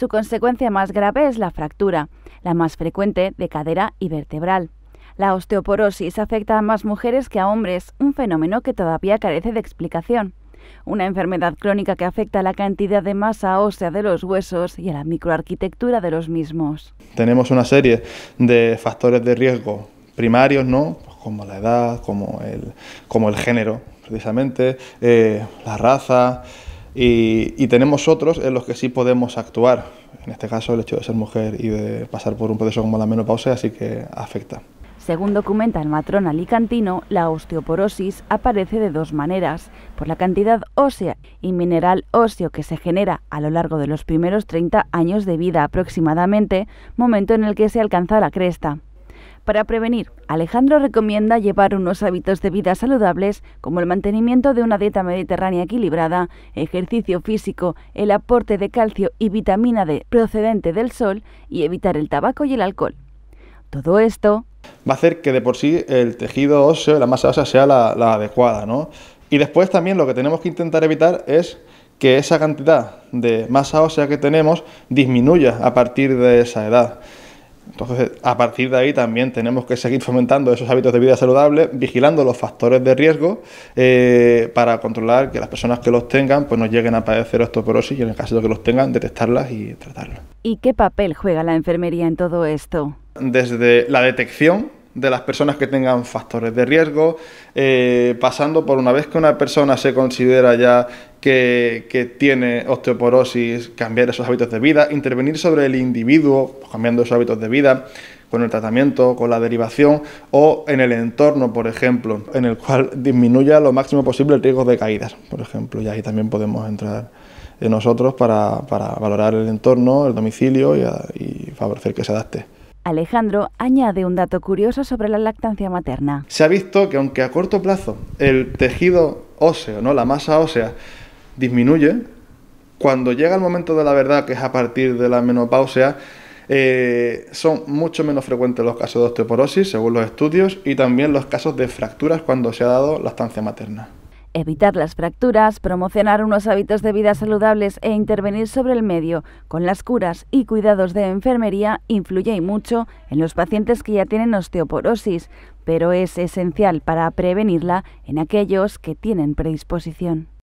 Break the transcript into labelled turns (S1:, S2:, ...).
S1: Su consecuencia más grave es la fractura, la más frecuente de cadera y vertebral. La osteoporosis afecta a más mujeres que a hombres, un fenómeno que todavía carece de explicación. Una enfermedad crónica que afecta a la cantidad de masa ósea de los huesos y a la microarquitectura de los mismos.
S2: Tenemos una serie de factores de riesgo primarios, ¿no? Pues como la edad, como el, como el género, precisamente, eh, la raza, y, tenemos otros en los que sí podemos actuar. En este caso, el hecho de ser mujer y de pasar por un proceso como la menopausia, así que afecta.
S1: Según documenta el matrón alicantino, la osteoporosis aparece de dos maneras, por la cantidad ósea y mineral óseo que se genera a lo largo de los primeros 30 años de vida aproximadamente, momento en el que se alcanza la cresta. Para prevenir, Alejandro recomienda llevar unos hábitos de vida saludables como el mantenimiento de una dieta mediterránea equilibrada, ejercicio físico, el aporte de calcio y vitamina D procedente del sol y evitar el tabaco y el alcohol. Todo esto
S2: va a hacer que de por sí el tejido óseo, la masa ósea sea la, adecuada. ¿no? Y después también lo que tenemos que intentar evitar es que esa cantidad de masa ósea que tenemos disminuya a partir de esa edad. Entonces, a partir de ahí también tenemos que seguir fomentando esos hábitos de vida saludables, vigilando los factores de riesgo eh, para controlar que las personas que los tengan pues no lleguen a padecer osteoporosis y en el caso de que los tengan, detectarlas y tratarlas.
S1: ¿Y qué papel juega la enfermería en todo esto?
S2: Desde la detección de las personas que tengan factores de riesgo, eh, pasando por una vez que una persona se considera ya que, que tiene osteoporosis, cambiar esos hábitos de vida, intervenir sobre el individuo cambiando sus hábitos de vida, con el tratamiento, con la derivación o en el entorno, por ejemplo, en el cual disminuya lo máximo posible el riesgo de caídas, por ejemplo, y ahí también podemos entrar nosotros para, valorar el entorno, el domicilio y, y favorecer que se adapte.
S1: Alejandro añade un dato curioso sobre la lactancia materna.
S2: Se ha visto que aunque a corto plazo el tejido óseo, ¿no? la masa ósea, disminuye, cuando llega el momento de la verdad, que es a partir de la menopausia, eh, son mucho menos frecuentes los casos de osteoporosis, según los estudios, y también los casos de fracturas cuando se ha dado la estancia materna.
S1: Evitar las fracturas, promocionar unos hábitos de vida saludables e intervenir sobre el medio con las curas y cuidados de enfermería influye mucho en los pacientes que ya tienen osteoporosis, pero es esencial para prevenirla en aquellos que tienen predisposición.